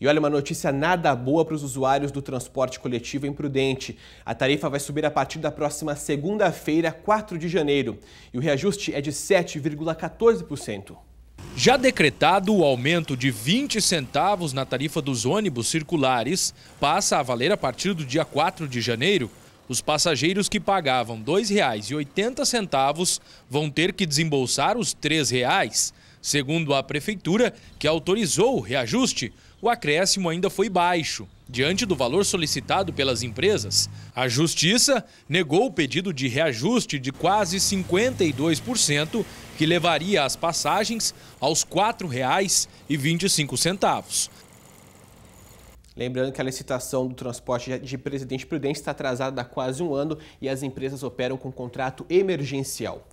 E olha, uma notícia nada boa para os usuários do transporte coletivo imprudente. A tarifa vai subir a partir da próxima segunda-feira, 4 de janeiro, e o reajuste é de 7,14%. Já decretado o aumento de 20 centavos na tarifa dos ônibus circulares, passa a valer a partir do dia 4 de janeiro. Os passageiros que pagavam R$ 2,80 vão ter que desembolsar os R$ 3,00. Segundo a Prefeitura, que autorizou o reajuste, o acréscimo ainda foi baixo, diante do valor solicitado pelas empresas. A Justiça negou o pedido de reajuste de quase 52%, que levaria as passagens aos R$ 4,25. Lembrando que a licitação do transporte de Presidente Prudente está atrasada há quase um ano e as empresas operam com contrato emergencial.